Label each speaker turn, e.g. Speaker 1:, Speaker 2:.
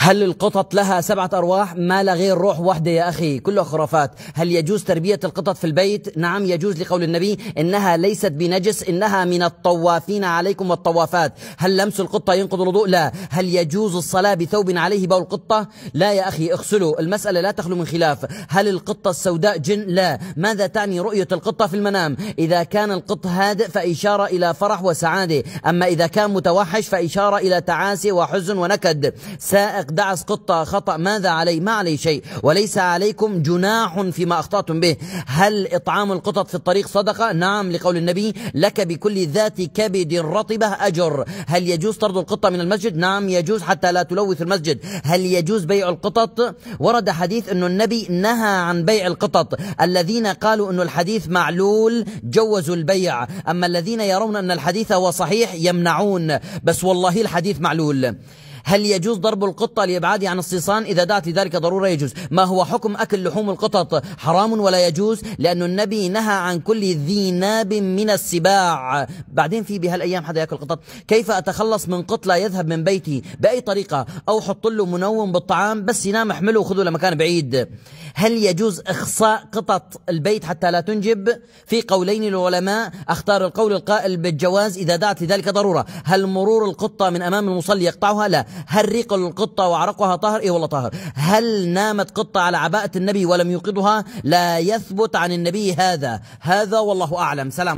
Speaker 1: هل القطط لها سبعة أرواح ما لا غير روح واحدة يا أخي كلها خرافات هل يجوز تربية القطط في البيت نعم يجوز لقول النبي إنها ليست بنجس إنها من الطوافين عليكم والطوافات هل لمس القطة ينقض الوضوء لا هل يجوز الصلاة بثوب عليه بول القطة لا يا أخي اغسلوا المسألة لا تخلو من خلاف هل القطة السوداء جن لا ماذا تعني رؤية القطة في المنام إذا كان القط هادئ فإشارة إلى فرح وسعادة أما إذا كان متوحش فإشارة إلى تعاسة وحزن ونكد سائق السائق دعس قطة خطأ ماذا علي ما علي شيء وليس عليكم جناح فيما أخطأتم به هل إطعام القطط في الطريق صدقة نعم لقول النبي لك بكل ذات كبد رطبة أجر هل يجوز طرد القطة من المسجد نعم يجوز حتى لا تلوث المسجد هل يجوز بيع القطط ورد حديث أن النبي نهى عن بيع القطط الذين قالوا أن الحديث معلول جوزوا البيع أما الذين يرون أن الحديث هو صحيح يمنعون بس والله الحديث معلول هل يجوز ضرب القطة لإبعادها عن الصيصان إذا دعت لذلك ضرورة يجوز ما هو حكم أكل لحوم القطط حرام ولا يجوز لأن النبي نهى عن كل ذي ناب من السباع بعدين في بهالأيام حدا يأكل قطط كيف أتخلص من قط لا يذهب من بيتي بأي طريقة أو حط له منوم بالطعام بس ينام احمله وخذه لمكان بعيد هل يجوز إخصاء قطط البيت حتى لا تنجب في قولين للعلماء أختار القول القائل بالجواز إذا دعت لذلك ضرورة هل مرور القطة من أمام المصلي يقطعها لا هل ريق القطة وعرقها طاهر إيه والله طاهر هل نامت قطة على عباءة النبي ولم يوقظها لا يثبت عن النبي هذا هذا والله أعلم سلام